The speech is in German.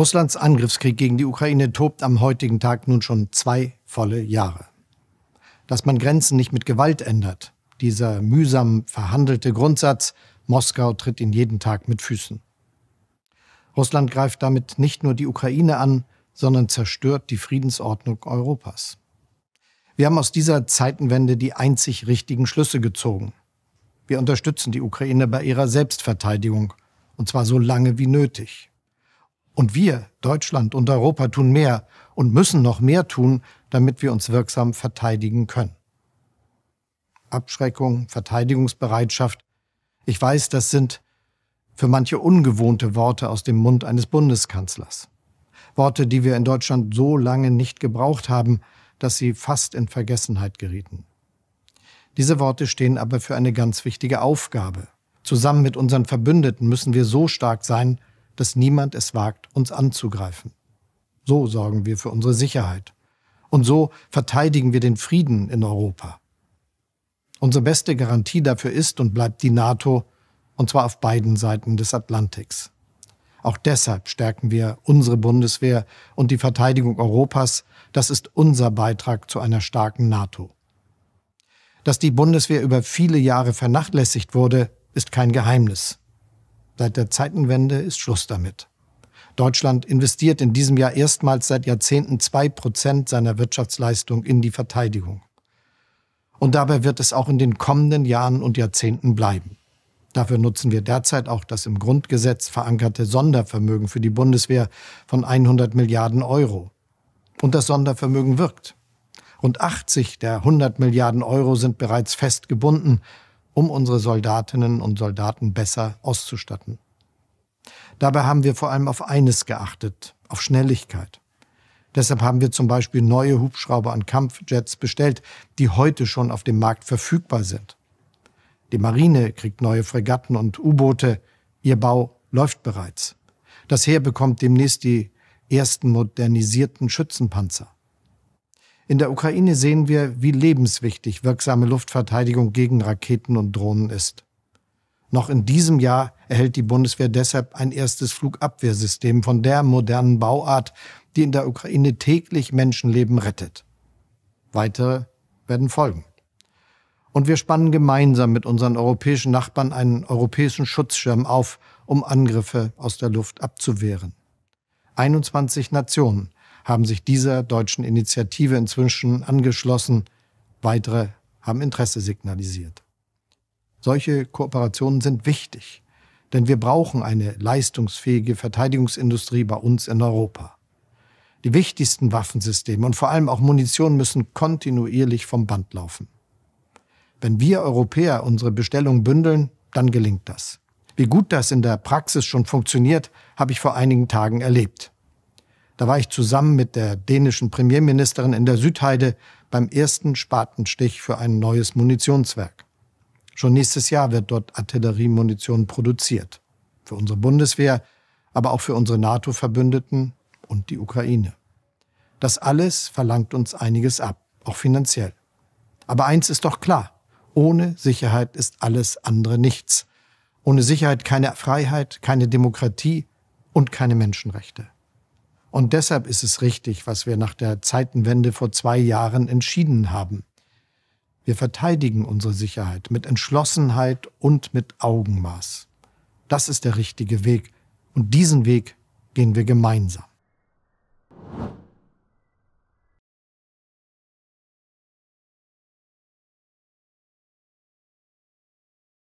Russlands Angriffskrieg gegen die Ukraine tobt am heutigen Tag nun schon zwei volle Jahre. Dass man Grenzen nicht mit Gewalt ändert, dieser mühsam verhandelte Grundsatz, Moskau tritt ihn jeden Tag mit Füßen. Russland greift damit nicht nur die Ukraine an, sondern zerstört die Friedensordnung Europas. Wir haben aus dieser Zeitenwende die einzig richtigen Schlüsse gezogen. Wir unterstützen die Ukraine bei ihrer Selbstverteidigung, und zwar so lange wie nötig. Und wir, Deutschland und Europa, tun mehr und müssen noch mehr tun, damit wir uns wirksam verteidigen können. Abschreckung, Verteidigungsbereitschaft. Ich weiß, das sind für manche ungewohnte Worte aus dem Mund eines Bundeskanzlers. Worte, die wir in Deutschland so lange nicht gebraucht haben, dass sie fast in Vergessenheit gerieten. Diese Worte stehen aber für eine ganz wichtige Aufgabe. Zusammen mit unseren Verbündeten müssen wir so stark sein, dass niemand es wagt, uns anzugreifen. So sorgen wir für unsere Sicherheit. Und so verteidigen wir den Frieden in Europa. Unsere beste Garantie dafür ist und bleibt die NATO, und zwar auf beiden Seiten des Atlantiks. Auch deshalb stärken wir unsere Bundeswehr und die Verteidigung Europas. Das ist unser Beitrag zu einer starken NATO. Dass die Bundeswehr über viele Jahre vernachlässigt wurde, ist kein Geheimnis. Seit der Zeitenwende ist Schluss damit. Deutschland investiert in diesem Jahr erstmals seit Jahrzehnten zwei Prozent seiner Wirtschaftsleistung in die Verteidigung. Und dabei wird es auch in den kommenden Jahren und Jahrzehnten bleiben. Dafür nutzen wir derzeit auch das im Grundgesetz verankerte Sondervermögen für die Bundeswehr von 100 Milliarden Euro. Und das Sondervermögen wirkt. Rund 80 der 100 Milliarden Euro sind bereits fest gebunden um unsere Soldatinnen und Soldaten besser auszustatten. Dabei haben wir vor allem auf eines geachtet, auf Schnelligkeit. Deshalb haben wir zum Beispiel neue Hubschrauber an Kampfjets bestellt, die heute schon auf dem Markt verfügbar sind. Die Marine kriegt neue Fregatten und U-Boote. Ihr Bau läuft bereits. Das Heer bekommt demnächst die ersten modernisierten Schützenpanzer. In der Ukraine sehen wir, wie lebenswichtig wirksame Luftverteidigung gegen Raketen und Drohnen ist. Noch in diesem Jahr erhält die Bundeswehr deshalb ein erstes Flugabwehrsystem von der modernen Bauart, die in der Ukraine täglich Menschenleben rettet. Weitere werden folgen. Und wir spannen gemeinsam mit unseren europäischen Nachbarn einen europäischen Schutzschirm auf, um Angriffe aus der Luft abzuwehren. 21 Nationen haben sich dieser deutschen Initiative inzwischen angeschlossen. Weitere haben Interesse signalisiert. Solche Kooperationen sind wichtig, denn wir brauchen eine leistungsfähige Verteidigungsindustrie bei uns in Europa. Die wichtigsten Waffensysteme und vor allem auch Munition müssen kontinuierlich vom Band laufen. Wenn wir Europäer unsere Bestellung bündeln, dann gelingt das. Wie gut das in der Praxis schon funktioniert, habe ich vor einigen Tagen erlebt. Da war ich zusammen mit der dänischen Premierministerin in der Südheide beim ersten Spatenstich für ein neues Munitionswerk. Schon nächstes Jahr wird dort Artilleriemunition produziert. Für unsere Bundeswehr, aber auch für unsere NATO-Verbündeten und die Ukraine. Das alles verlangt uns einiges ab, auch finanziell. Aber eins ist doch klar, ohne Sicherheit ist alles andere nichts. Ohne Sicherheit keine Freiheit, keine Demokratie und keine Menschenrechte. Und deshalb ist es richtig, was wir nach der Zeitenwende vor zwei Jahren entschieden haben. Wir verteidigen unsere Sicherheit mit Entschlossenheit und mit Augenmaß. Das ist der richtige Weg. Und diesen Weg gehen wir gemeinsam.